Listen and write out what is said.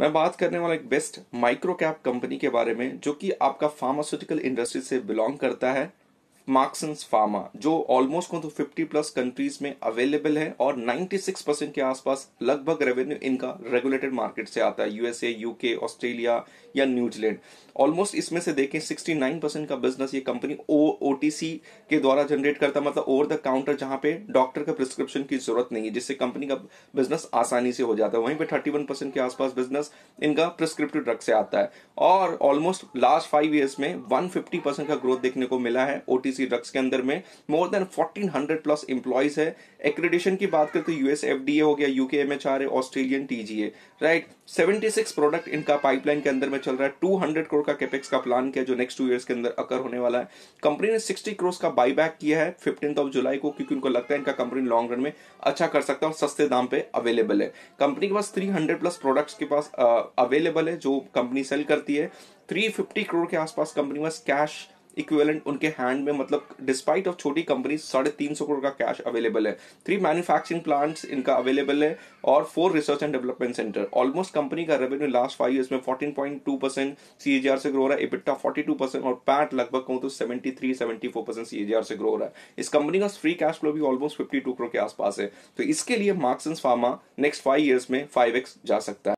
मैं बात करने वाला एक बेस्ट माइक्रो कैप कंपनी के बारे में जो कि आपका फार्मास्यूटिकल इंडस्ट्री से बिलोंग करता है मार्क्सन्स फार्मा जो ऑलमोस्ट कौन तो 50 प्लस कंट्रीज में अवेलेबल है और 96 परसेंट के आसपास लगभग रेवेन्यू इनका रेगुलेटेड मार्केट से आता है यूएसए यूके ऑस्ट्रेलिया या न्यूजीलैंड ऑलमोस्ट इसमें से देखें 69 परसेंट का बिजनेस ये कंपनी ओ ओ के द्वारा जनरेट करता मतलब ओवर द काउंटर जहां पे डॉक्टर का प्रिस्क्रिप्शन की जरूरत नहीं है जिससे कंपनी का बिजनेस आसानी से हो जाता है वहीं पे 31 परसेंट के आसपास बिजनेस इनका प्रिस्क्रिप्टिव ड्रग से आता है और ऑलमोस्ट लास्ट फाइव ईयर्स में फिफ्टी परसेंट का ग्रोथ देखने को मिला है ओटीसी किसी ड्रग्स के अंदर में मोर देन 1400 प्लस एम्प्लॉयज है एक्रेडिशन की बात करें तो यूएस एफडीए हो गया यूके एम एच आर है ऑस्ट्रेलियन टीजीए राइट 76 प्रोडक्ट इनका पाइपलाइन के अंदर में चल रहा है 200 करोड़ का कैपेक्स का प्लान किया जो नेक्स्ट टू ईयर्स के अंदर अकर होने वाला है कंपनी ने 60 करोड़ का बाईबैक किया है फिफ्टीन ऑफ जुलाई को क्योंकि उनको लगता है इनका कंपनी लॉन्ग रन में अच्छा कर सकता है और सस्ते दाम पे अवेलेबल है कंपनी के पास 300 प्लस प्रोडक्ट्स के पास अवेलेबल है जो कंपनी सेल करती है 350 करोड़ के आसपास कंपनी के पास कैश इक्विवेलेंट उनके हैंड में मतलब डिस्पाइट ऑफ छोटी कंपनी साढ़े तीन सौ करोड़ का कैश अवेलेबल है थ्री मैन्युफैक्चरिंग प्लांट्स इनका अवेलेबल है और four research and development centre almost company का रेवेन्यू लास्ट फाइव ईयर्स में fourteen point two percent C से ग्रो रहा है इपिटा फोर्टी टू परसेंट और पैट लगभग कहूँ तो seventy three seventy four percent C से ग्रो रहा है इस कंपनी का फ्री कैश फ्लो भी ऑलमोस्ट फिफ्टी टू करोड़ के आसपास है तो इसके लिए Marksans pharma next five years में फाइव एक्स जा सकता है